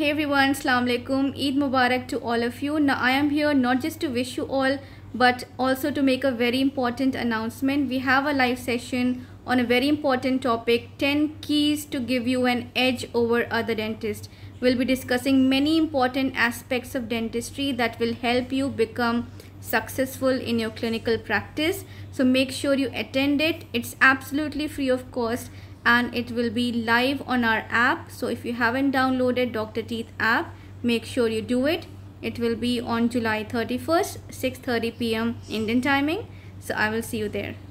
Hey everyone, Assalamu alaikum. Eid Mubarak to all of you. Now I am here not just to wish you all but also to make a very important announcement. We have a live session on a very important topic 10 keys to give you an edge over other dentists. We'll be discussing many important aspects of dentistry that will help you become successful in your clinical practice so make sure you attend it it's absolutely free of cost and it will be live on our app so if you haven't downloaded dr teeth app make sure you do it it will be on july 31st 6:30 pm indian timing so i will see you there